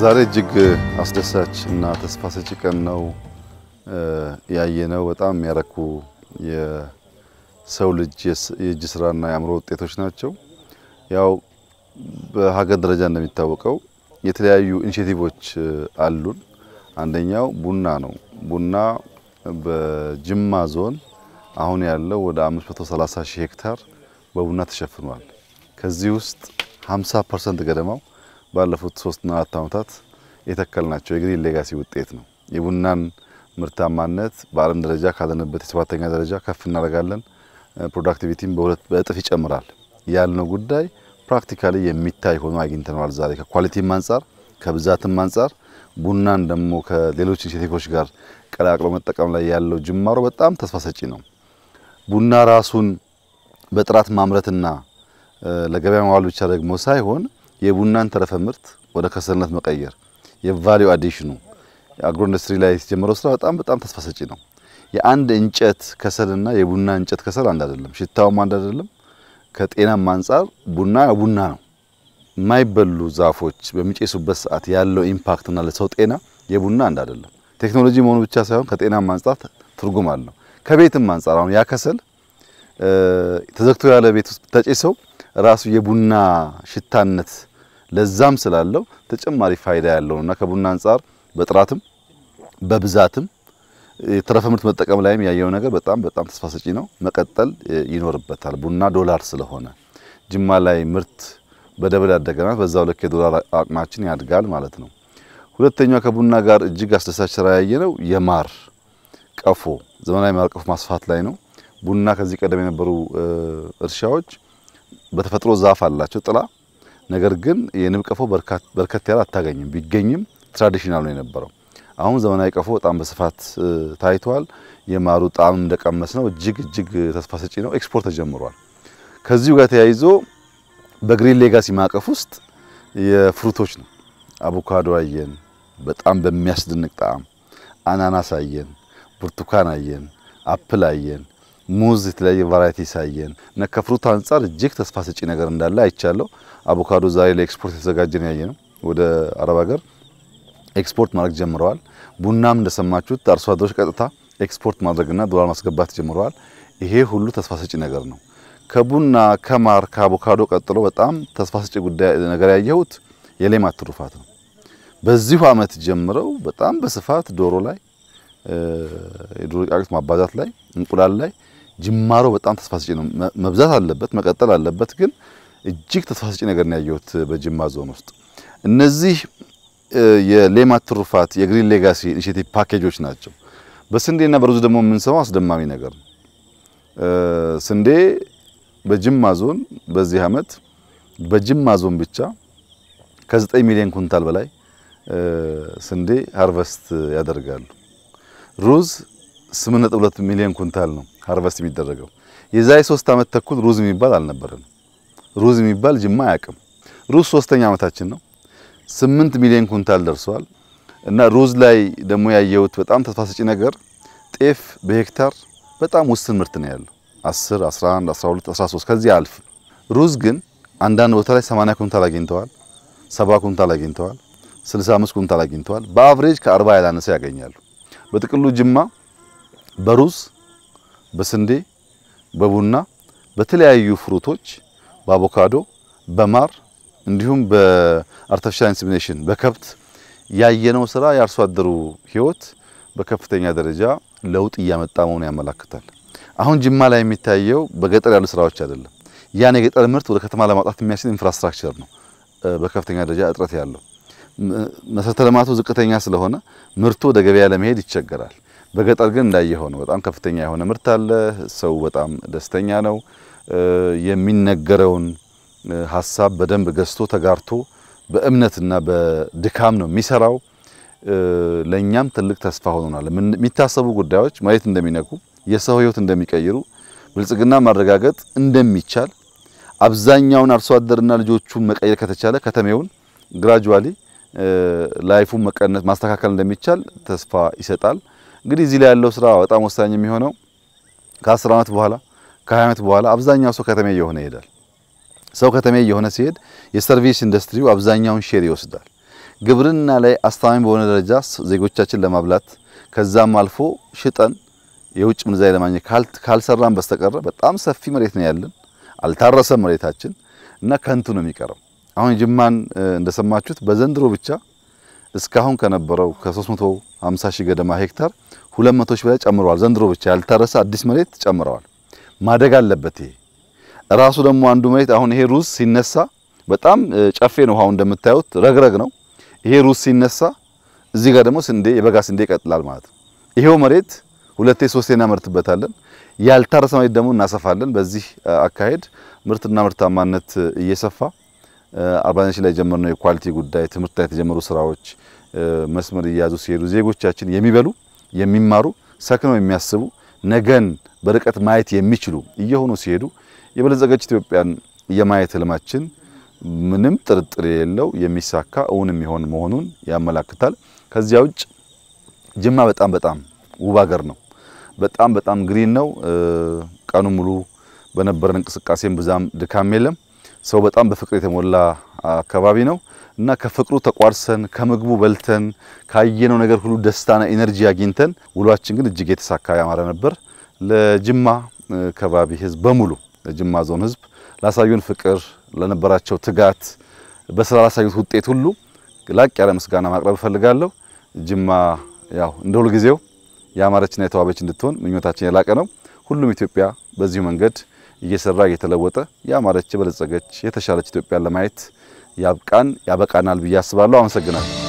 ዛሬ እጅግ አስደሳች እና ተስፋ ሰጪ ቀን ነው ያየነው። በጣም የሚያረኩ የሰው ልጅ የእጅ ስራና የአእምሮ ውጤቶች ናቸው። ያው በሀገር ደረጃ እንደሚታወቀው የተለያዩ ኢኒሼቲቮች አሉን። አንደኛው ቡና ነው። ቡና በጅማ ዞን አሁን ያለው ወደ 530 ሺህ ሄክታር በቡና ተሸፍኗል። ከዚህ ውስጥ 50 ፐርሰንት ገደማው ባለፉት ሶስትና አራት ዓመታት የተከልናቸው የግሪን ሌጋሲ ውጤት ነው። የቡናን ምርታማነት በዓለም ደረጃ ካለንበት የሰባተኛ ደረጃ ከፍ እናደርጋለን። ፕሮዳክቲቪቲም በሁለት በእጥፍ ይጨምራል ያልነው ጉዳይ ፕራክቲካሊ የሚታይ ሆኖ አግኝተነዋል። ዛሬ ከኳሊቲም አንጻር ከብዛትም አንጻር ቡናን ደግሞ ከሌሎች ኢኒሼቲቮች ጋር ቀላቅሎ መጠቀም ላይ ያለው ጅማሮ በጣም ተስፋ ሰጪ ነው። ቡና ራሱን በጥራት ማምረትና ለገበያ ማዋል ብቻ ደግሞ ሳይሆን የቡናን ተረፈ ምርት ወደ ከሰልነት መቀየር የቫሊዩ አዲሽኑ አግሮ ኢንዱስትሪ ላይ የተጀመረው ስራ በጣም በጣም ተስፋ ሰጪ ነው። የአንድ እንጨት ከሰልና የቡና እንጨት ከሰል አንድ አይደለም፣ ሽታውም አንድ አይደለም። ከጤናም አንጻር ቡና ቡና ነው። የማይበሉ ዛፎች በሚጨሱበት ሰዓት ያለው ኢምፓክትና ለሰው ጤና የቡና አንድ አይደለም። ቴክኖሎጂ መሆኑ ብቻ ሳይሆን ከጤናም አንጻር ትርጉም አለው። ከቤትም አንጻር አሁን ያ ከሰል ተዘግቶ ያለ ቤት ውስጥ ተጨሰው ራሱ የቡና ሽታነት ለዛም ስላለው ተጨማሪ ፋይዳ ያለው እና ከቡና አንጻር በጥራትም በብዛትም የተረፈ ምርት መጠቀም ላይም ያየው ነገር በጣም በጣም ተስፋ ሰጪ ነው። መቀጠል ይኖርበታል። ቡና ዶላር ስለሆነ ጅማ ላይ ምርት በደብል ያደገናት በዛው ልክ የዶላር አቅማችን ያድጋል ማለት ነው። ሁለተኛው ከቡና ጋር እጅግ አስደሳች ስራ ያየ ነው የማር ቀፎ ዘመናዊ ማር ቀፎ ማስፋት ላይ ነው። ቡና ከዚህ ቀደም የነበሩ እርሻዎች በተፈጥሮ ዛፍ አላቸው ጥላ ነገር ግን የንብ ቀፎ በርከት ያለ አታገኝም። ቢገኝም ትራዲሽናል ነው የነበረው። አሁን ዘመናዊ ቀፎ በጣም በስፋት ታይቷል። የማሩ ጣዕም እንደቀመስ ነው። እጅግ እጅግ ተስፋ ሰጪ ነው። ኤክስፖርት ተጀምሯል። ከዚሁ ጋር ተያይዞ በግሪን ሌጋሲ ማዕቀፍ ውስጥ የፍሩቶች ነው። አቮካዶ አየን፣ በጣም በሚያስደንቅ ጣዕም አናናስ አየን፣ ብርቱካን አየን፣ አፕል አየን ሙዝ የተለያየ ቫራይቲ ሳየን እና ከፍሩት አንጻር እጅግ ተስፋ ሰጪ ነገር እንዳለ አይቻለሁ። አቮካዶ ዛሬ ለኤክስፖርት የተዘጋጀ ነው ያየነው። ወደ አረብ ሀገር ኤክስፖርት ማድረግ ጀምረዋል። ቡናም እንደሰማችሁት አርሶ አደሮች ቀጥታ ኤክስፖርት ማድረግና ዶላር ማስገባት ጀምረዋል። ይሄ ሁሉ ተስፋ ሰጪ ነገር ነው። ከቡና ከማር ከአቮካዶ ቀጥሎ በጣም ተስፋ ሰጪ ጉዳይ ነገር ያየሁት የሌማት ትሩፋት ነው። በዚሁ ዓመት ጀምረው በጣም በስፋት ዶሮ ላይ የዶሮ ጫጩት ማባዛት ላይ እንቁላል ላይ ጅማሮ በጣም ተስፋ ሰጪ ነው። መብዛት አለበት፣ መቀጠል አለበት። ግን እጅግ ተስፋ ሰጪ ነገር ነው ያየሁት በጅማ ዞን ውስጥ እነዚህ የሌማት ትሩፋት የግሪን ሌጋሲ ኢኒሼቲቭ ፓኬጆች ናቸው። በስንዴና በሩዝ ደግሞ የምንሰማው አስደማሚ ነገር ነው። ስንዴ በጅማ ዞን በዚህ ዓመት በጅማ ዞን ብቻ ከ9 ሚሊዮን ኩንታል በላይ ስንዴ ሀርቨስት ያደርጋሉ። ሩዝ 8.2 ሚሊዮን ኩንታል ነው ሃርቨስት የሚደረገው። የዛሬ 3 ዓመት ተኩል ሩዝ የሚባል አልነበረም። ሩዝ የሚባል ጅማ አያውቅም። ሩዝ ሶስተኛ ዓመታችን ነው። 8 ሚሊዮን ኩንታል ደርሷል። እና ሩዝ ላይ ደግሞ ያየሁት በጣም ተስፋ ሰጪ ነገር ጤፍ በሄክታር በጣም ውስን ምርት ነው ያለው 10፣ 11፣ 12፣ 13 ከዚህ አልፍ። ሩዝ ግን አንዳንድ ቦታ ላይ 80 ኩንታል አግኝተዋል፣ 70 ኩንታል አግኝተዋል፣ 65 ኩንታል አግኝተዋል። በአቨሬጅ ከ40 ያላነሰ ያገኛሉ። በጥቅሉ ጅማ በሩዝ በስንዴ በቡና በተለያዩ ፍሩቶች በአቮካዶ በማር እንዲሁም በአርቲፊሻል ኢንሴሚኔሽን በከብት ያየነው ስራ የአርሶ አደሩ ህይወት በከፍተኛ ደረጃ ለውጥ እያመጣ መሆኑን ያመላክታል። አሁን ጅማ ላይ የሚታየው በገጠር ያሉ ስራዎች አይደለም። ያን የገጠር ምርት ወደ ከተማ ለማውጣት የሚያስችል ኢንፍራስትራክቸር ነው በከፍተኛ ደረጃ እጥረት ያለው። መሰረተ ልማቱ ዝቅተኛ ስለሆነ ምርቱ ወደ ገበያ ለመሄድ ይቸገራል። በገጠር ግን እንዳየኸው ነው። በጣም ከፍተኛ የሆነ ምርት አለ። ሰው በጣም ደስተኛ ነው። የሚነገረውን ሀሳብ በደንብ ገዝቶ ተጋርቶ በእምነትና በድካም ነው የሚሰራው። ለእኛም ትልቅ ተስፋ ሆኖናል። የሚታሰቡ ጉዳዮች መሬት እንደሚነኩ፣ የሰው ህይወት እንደሚቀይሩ፣ ብልጽግና ማረጋገጥ እንደሚቻል አብዛኛውን አርሶ አደርና ልጆቹን መቀየር ከተቻለ ከተሜውን ግራጁዋሊ ላይፉን መቀነስ ማስተካከል እንደሚቻል ተስፋ ይሰጣል። እንግዲህ እዚህ ላይ ያለው ስራ በጣም ወሳኝ የሚሆነው ከአስር ዓመት በኋላ ከሀያ ዓመት በኋላ አብዛኛው ሰው ከተሜ እየሆነ ይሄዳል። ሰው ከተሜ እየሆነ ሲሄድ የሰርቪስ ኢንዱስትሪው አብዛኛውን ሼር ይወስዳል። ግብርና ላይ አስተማሚ በሆነ ደረጃ ዜጎቻችን ለማብላት ከዛም አልፎ ሽጠን የውጭ ምንዛሪ ለማግኘት ካልሰራን በስተቀረ በጣም ሰፊ መሬት ነው ያለን፣ አልታረሰም መሬታችን እና ከንቱ ነው የሚቀረው። አሁን ጅማን እንደሰማችሁት በዘንድሮ ብቻ እስካሁን ከነበረው ከ350 ሺህ ገደማ ሄክታር 200 ሺህ በላይ ጨምረዋል። ዘንድሮ ብቻ ያልታረሰ አዲስ መሬት ጨምረዋል። ማደግ አለበት። ይሄ ራሱ ደግሞ አንዱ መሬት አሁን ይሄ ሩዝ ሲነሳ በጣም ጨፌ ነው። ውሃው እንደምታዩት ረግረግ ነው። ይሄ ሩዝ ሲነሳ እዚህ ጋር ደግሞ ስንዴ የበጋ ስንዴ ይቀጥላል ማለት ነው። ይሄው መሬት ሁለቴ ሶስቴ እናመርትበታለን። ያልታረሰ መሬት ደግሞ እናሰፋለን። በዚህ አካሄድ ምርትና ምርታማነት እየሰፋ አርባኛችን ላይ የጀመርነው የኳሊቲ ጉዳይ፣ ትምህርት ላይ የተጀመሩ ስራዎች መስመር እየያዙ ሲሄዱ ዜጎቻችን የሚበሉ የሚማሩ ሰክነው የሚያስቡ ነገን በርቀት ማየት የሚችሉ እየሆኑ ሲሄዱ የበለጸገች ኢትዮጵያን የማየት ህልማችን ምንም ጥርጥር የሌለው የሚሳካ እውን የሚሆን መሆኑን ያመላክታል። ከዚያ ውጭ ጅማ በጣም በጣም ውብ ሀገር ነው። በጣም በጣም ግሪን ነው። ቀኑ ሙሉ በነበረን እንቅስቃሴም ብዛም ድካም የለም። ሰው በጣም በፍቅር የተሞላ አካባቢ ነው እና ከፍቅሩ ተቋርሰን ከምግቡ በልተን ካየነው ነገር ሁሉ ደስታና ኢነርጂ አግኝተን ውሏችን ግን እጅግ የተሳካ ያማረ ነበር። ለጅማ ከባቢ ህዝብ በሙሉ ለጅማ ዞን ህዝብ ላሳዩን ፍቅር፣ ለነበራቸው ትጋት፣ በስራ ላሳዩት ውጤት ሁሉ ላቅ ያለ ምስጋና ማቅረብ እፈልጋለሁ። ጅማ ያው እንደ ሁልጊዜው የአማረችና የተዋበች እንድትሆን ምኞታችን የላቀ ነው። ሁሉም ኢትዮጵያ በዚሁ መንገድ እየሰራ እየተለወጠ ያማረች የበለጸገች የተሻለች ኢትዮጵያን ለማየት ያብቃን ያበቃናል ብዬ አስባለሁ። አመሰግናለሁ።